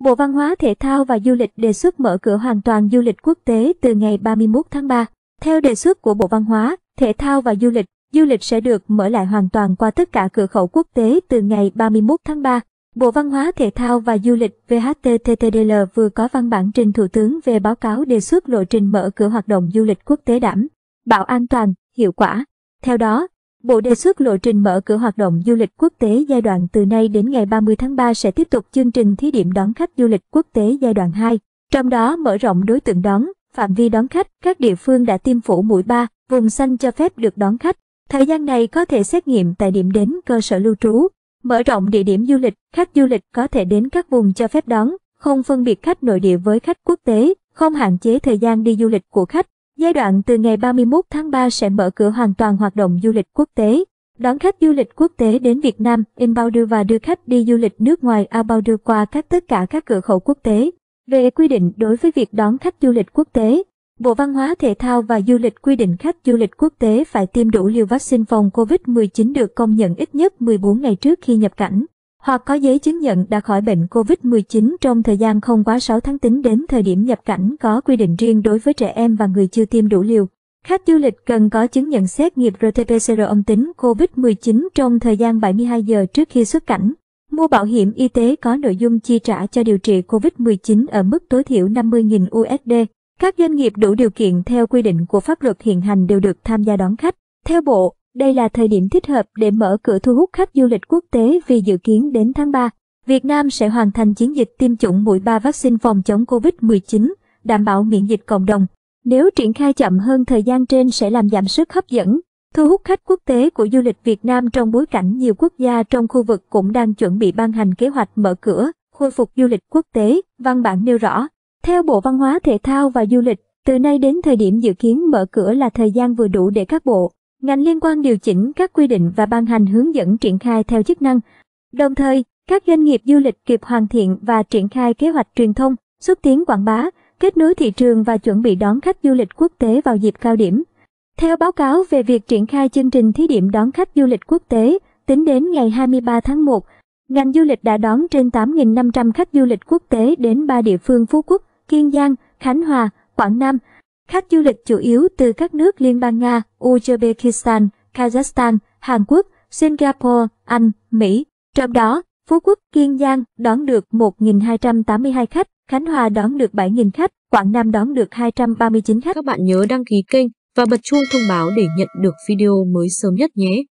Bộ Văn hóa Thể thao và Du lịch đề xuất mở cửa hoàn toàn du lịch quốc tế từ ngày 31 tháng 3. Theo đề xuất của Bộ Văn hóa, Thể thao và Du lịch, du lịch sẽ được mở lại hoàn toàn qua tất cả cửa khẩu quốc tế từ ngày 31 tháng 3. Bộ Văn hóa Thể thao và Du lịch VHTTTDL vừa có văn bản trình Thủ tướng về báo cáo đề xuất lộ trình mở cửa hoạt động du lịch quốc tế đảm, bảo an toàn, hiệu quả. Theo đó, Bộ đề xuất lộ trình mở cửa hoạt động du lịch quốc tế giai đoạn từ nay đến ngày 30 tháng 3 sẽ tiếp tục chương trình thí điểm đón khách du lịch quốc tế giai đoạn 2, trong đó mở rộng đối tượng đón, phạm vi đón khách, các địa phương đã tiêm phủ mũi 3, vùng xanh cho phép được đón khách. Thời gian này có thể xét nghiệm tại điểm đến cơ sở lưu trú, mở rộng địa điểm du lịch, khách du lịch có thể đến các vùng cho phép đón, không phân biệt khách nội địa với khách quốc tế, không hạn chế thời gian đi du lịch của khách. Giai đoạn từ ngày 31 tháng 3 sẽ mở cửa hoàn toàn hoạt động du lịch quốc tế, đón khách du lịch quốc tế đến Việt Nam, inbound và đưa khách đi du lịch nước ngoài outbound qua các tất cả các cửa khẩu quốc tế. Về quy định đối với việc đón khách du lịch quốc tế, Bộ Văn hóa Thể thao và Du lịch quy định khách du lịch quốc tế phải tiêm đủ liều vaccine phòng COVID-19 được công nhận ít nhất 14 ngày trước khi nhập cảnh hoặc có giấy chứng nhận đã khỏi bệnh COVID-19 trong thời gian không quá 6 tháng tính đến thời điểm nhập cảnh có quy định riêng đối với trẻ em và người chưa tiêm đủ liều. Khách du lịch cần có chứng nhận xét nghiệm RT-PCR âm tính COVID-19 trong thời gian 72 giờ trước khi xuất cảnh. Mua bảo hiểm y tế có nội dung chi trả cho điều trị COVID-19 ở mức tối thiểu 50.000 USD. Các doanh nghiệp đủ điều kiện theo quy định của pháp luật hiện hành đều được tham gia đón khách. Theo Bộ đây là thời điểm thích hợp để mở cửa thu hút khách du lịch quốc tế vì dự kiến đến tháng 3, Việt Nam sẽ hoàn thành chiến dịch tiêm chủng mũi 3 vaccine phòng chống COVID-19, đảm bảo miễn dịch cộng đồng. Nếu triển khai chậm hơn thời gian trên sẽ làm giảm sức hấp dẫn, thu hút khách quốc tế của du lịch Việt Nam trong bối cảnh nhiều quốc gia trong khu vực cũng đang chuẩn bị ban hành kế hoạch mở cửa, khôi phục du lịch quốc tế, văn bản nêu rõ. Theo Bộ Văn hóa Thể thao và Du lịch, từ nay đến thời điểm dự kiến mở cửa là thời gian vừa đủ để các bộ, Ngành liên quan điều chỉnh các quy định và ban hành hướng dẫn triển khai theo chức năng. Đồng thời, các doanh nghiệp du lịch kịp hoàn thiện và triển khai kế hoạch truyền thông, xúc tiến quảng bá, kết nối thị trường và chuẩn bị đón khách du lịch quốc tế vào dịp cao điểm. Theo báo cáo về việc triển khai chương trình thí điểm đón khách du lịch quốc tế, tính đến ngày 23 tháng 1, ngành du lịch đã đón trên 8.500 khách du lịch quốc tế đến ba địa phương Phú Quốc, Kiên Giang, Khánh Hòa, Quảng Nam, Khách du lịch chủ yếu từ các nước Liên bang Nga, Uzbekistan, Kazakhstan, Hàn Quốc, Singapore, Anh, Mỹ. Trong đó, Phú Quốc, Kiên Giang đón được 1.282 khách, Khánh Hòa đón được 7.000 khách, Quảng Nam đón được 239 khách. Các bạn nhớ đăng ký kênh và bật chuông thông báo để nhận được video mới sớm nhất nhé.